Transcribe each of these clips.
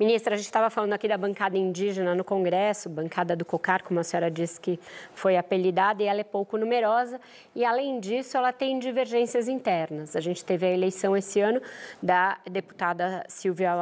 Ministra, a gente estava falando aqui da bancada indígena no Congresso, bancada do COCAR, como a senhora disse que foi apelidada, e ela é pouco numerosa, e além disso, ela tem divergências internas. A gente teve a eleição esse ano da deputada Silvia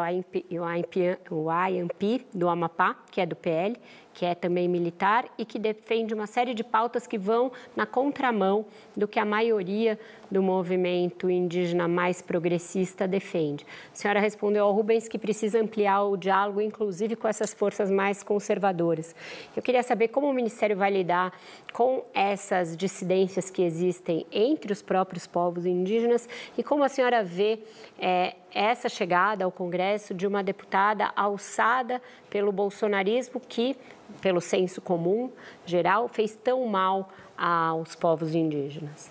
Wayampi, do Amapá, que é do PL, que é também militar e que defende uma série de pautas que vão na contramão do que a maioria do movimento indígena mais progressista defende. A senhora respondeu ao Rubens que precisa ampliar o diálogo, inclusive com essas forças mais conservadoras. Eu queria saber como o Ministério vai lidar com essas dissidências que existem entre os próprios povos indígenas e como a senhora vê é, essa chegada ao Congresso de uma deputada alçada pelo bolsonarismo que, pelo senso comum geral, fez tão mal aos povos indígenas.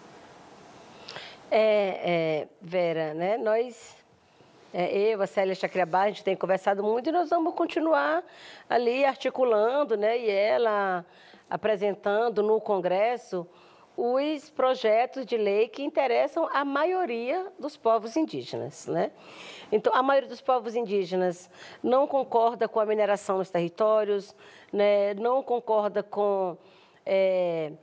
É, é, Vera, né? Nós, é, eu, a Célia Chacriabá, a gente tem conversado muito e nós vamos continuar ali articulando, né? E ela apresentando no Congresso os projetos de lei que interessam a maioria dos povos indígenas. Né? Então, a maioria dos povos indígenas não concorda com a mineração nos territórios, né? não concorda com. É,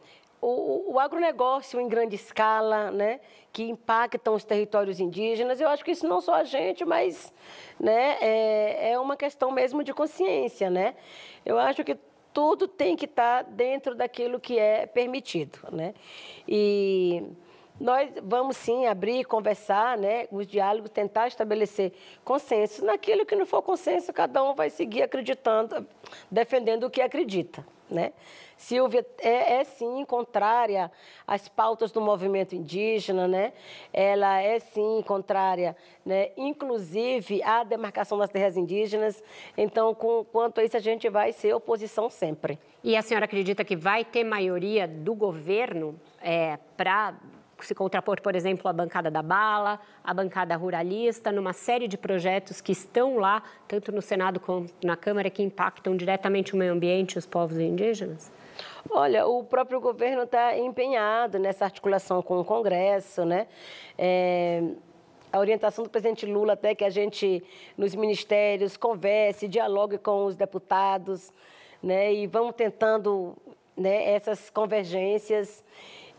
o, o, agronegócio em grande escala, né, que impactam os territórios indígenas. Eu acho que isso não só a gente, mas né, é, é uma questão mesmo de consciência. Né? Eu acho que tudo tem que estar tá dentro daquilo que é permitido, né? E nós vamos sim abrir, conversar, né, os diálogos, tentar estabelecer consenso. Naquilo que não for consenso, cada um vai seguir acreditando, defendendo o que acredita né? Silvia é, é, sim contrária às pautas do movimento indígena, né? Ela é sim contrária, né? Inclusive à demarcação das terras indígenas. Então, com, quanto a isso, a gente vai ser oposição sempre. E a senhora acredita que vai ter maioria do governo é, para se contrapor, por exemplo, à bancada da bala, à bancada ruralista, numa série de projetos que estão lá, tanto no Senado quanto na Câmara, que impactam diretamente o meio ambiente e os povos indígenas? Olha, o próprio governo está empenhado nessa articulação com o Congresso, né? É a orientação do presidente Lula até que a gente, nos ministérios, converse, dialogue com os deputados, né? E vamos tentando né, essas convergências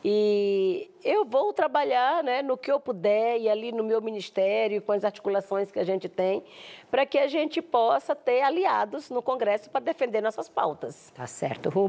e eu vou trabalhar né, no que eu puder e ali no meu ministério, com as articulações que a gente tem, para que a gente possa ter aliados no Congresso para defender nossas pautas. Tá certo, Rubens.